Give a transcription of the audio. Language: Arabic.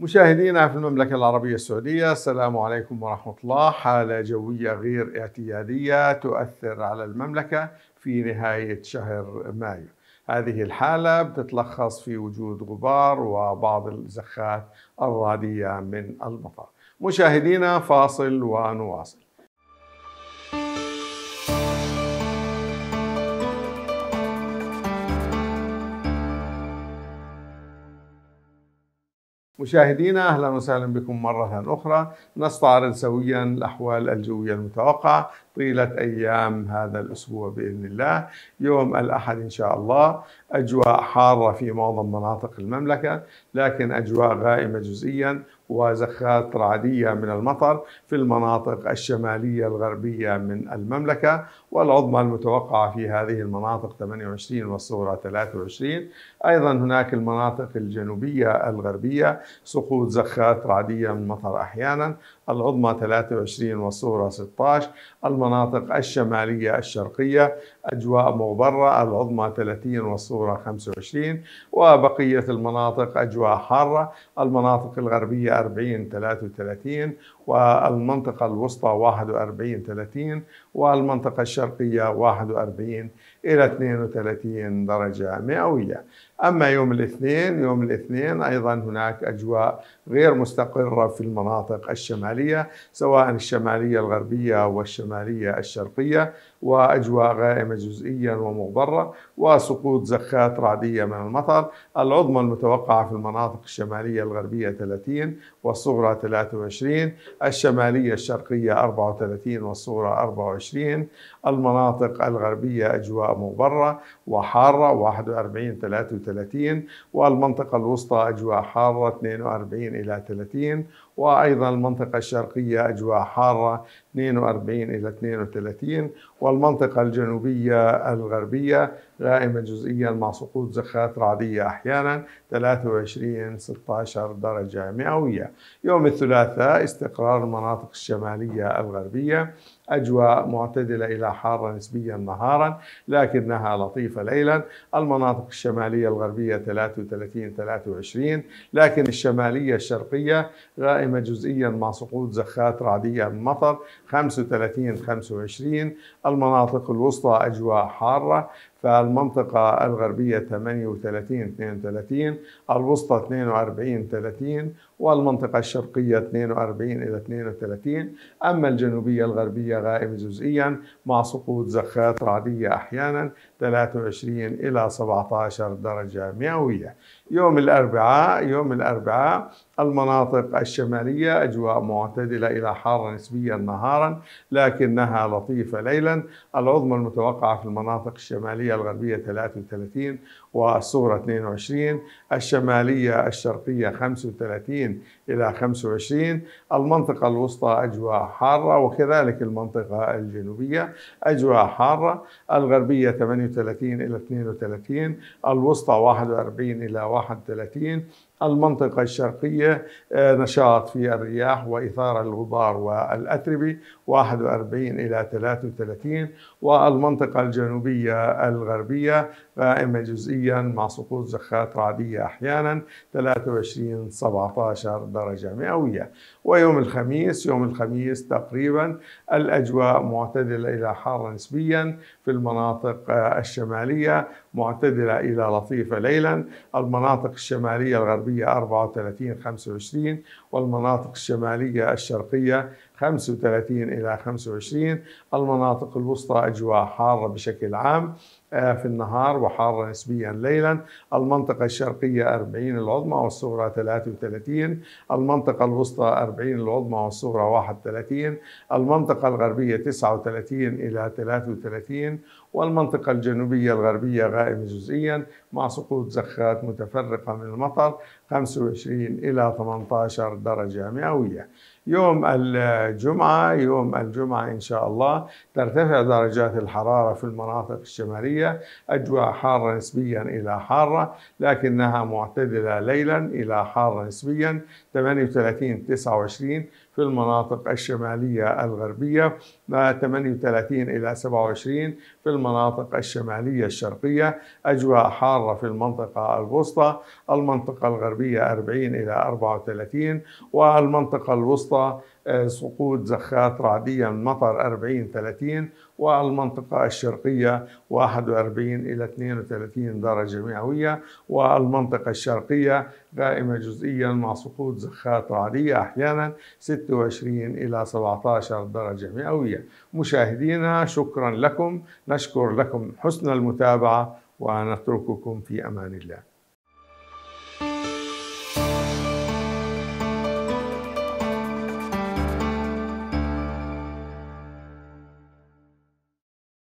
مشاهدينا في المملكة العربية السعودية السلام عليكم ورحمة الله حالة جوية غير اعتيادية تؤثر على المملكة في نهاية شهر مايو هذه الحالة بتتلخص في وجود غبار وبعض الزخات الرعدية من المطر مشاهدينا فاصل ونواصل مشاهدينا اهلا وسهلا بكم مره اخرى نستعرض سويا الاحوال الجويه المتوقعه طيله ايام هذا الاسبوع باذن الله يوم الاحد ان شاء الله اجواء حاره في معظم مناطق المملكه لكن اجواء غائمه جزئيا وزخات رعدية من المطر في المناطق الشمالية الغربية من المملكة والعظمى المتوقعة في هذه المناطق 28 والصغرى 23 أيضا هناك المناطق الجنوبية الغربية سقوط زخات رعدية من المطر أحيانا العظمى 23 والصغرى 16 المناطق الشمالية الشرقية أجواء مغبرة العظمى 30 والصغرى 25 وبقية المناطق أجواء حارة المناطق الغربية 40 33 والمنطقة الوسطى 41 30 والمنطقة الشرقية 41 إلى 32 درجة مئوية أما يوم الاثنين يوم الاثنين أيضا هناك أجواء غير مستقرة في المناطق الشمالية سواء الشمالية الغربية والشمالية الشرقية وأجواء غائمة جزئيا ومغبرة وسقوط زخات رعدية من المطر العظمى المتوقعة في المناطق الشمالية الغربية 30 والصغرى 23 الشمالية الشرقية 34 والصغرى 24 المناطق الغربية أجواء برا وحارة 41 33 والمنطقة الوسطى أجواء حارة 42 إلى 30 وأيضا المنطقة الشرقية أجواء حارة 42 إلى 32 والمنطقة الجنوبية الغربية غائمة جزئيا مع سقوط زخات رعدية أحيانا 23 16 درجة مئوية يوم الثلاثاء استقرار المناطق الشمالية الغربية أجواء معتدلة إلى حارة نسبيا نهارا لكنها لطيفة ليلا المناطق الشمالية الغربية 33 23 لكن الشمالية الشرقية غائمة قائمة جزئيا مع سقوط زخات رعدية المطر 35 25 المناطق الوسطى أجواء حارة فالمنطقة الغربية 38 32 الوسطى 42 30 والمنطقة الشرقية 42 إلى 32 أما الجنوبية الغربية غائبة جزئيا مع سقوط زخات رعدية أحيانا 23 إلى 17 درجة مئوية يوم الأربعاء يوم الأربعاء المناطق الشمالية أجواء معتدلة إلى حارة نسبيا نهارا لكنها لطيفة ليلا العظمى المتوقعة في المناطق الشمالية الشمالية الغربية 33 والصغرى 22 الشمالية الشرقية 35 إلى 25 المنطقة الوسطى أجواء حارة وكذلك المنطقة الجنوبية أجواء حارة الغربية 38 إلى 32 الوسطى 41 إلى 31 المنطقة الشرقية آه، نشاط في الرياح وإثارة الغبار والأتربة 41 إلى 33 والمنطقة الجنوبية الغربية قائمة جزئيا مع سقوط زخات رعدية أحيانا 23 17 درجة مئوية ويوم الخميس يوم الخميس تقريبا الأجواء معتدلة إلى حارة نسبيا في المناطق آه، الشمالية معتدلة إلى لطيفة ليلا المناطق الشمالية الغربية 34 25 والمناطق الشمالية الشرقية 35 إلى 25 المناطق الوسطى أجواء حارة بشكل عام آه، في النهار وحارة نسبيا ليلا المنطقة الشرقية 40 العظمى والصغرى 33 المنطقة الوسطى 40 العظمى والصغرى 31 المنطقة الغربية 39 إلى 33 والمنطقة الجنوبية الغربية غائمة جزئيا مع سقوط زخات متفرقة من المطر 25 إلى 18 درجة مئوية يوم الجمعة يوم الجمعة إن شاء الله ترتفع درجات الحرارة في المناطق الشمالية أجواء حارة نسبيا إلى حارة لكنها معتدلة ليلا إلى حارة نسبيا 38 29 في المناطق الشمالية الغربية 38 إلى 27 في المناطق الشمالية الشرقية أجواء حارة في المنطقة الوسطى المنطقة الغربية 40 إلى 34 والمنطقة الوسطى سقوط زخات رعدية من مطر 40 30 والمنطقة الشرقية 41 إلى 32 درجة مئوية والمنطقة الشرقية غائمة جزئيا مع سقوط زخات رعدية أحيانا 26 إلى 17 درجة مئوية مشاهدينا شكرا لكم نشكر لكم حسن المتابعة ونترككم في أمان الله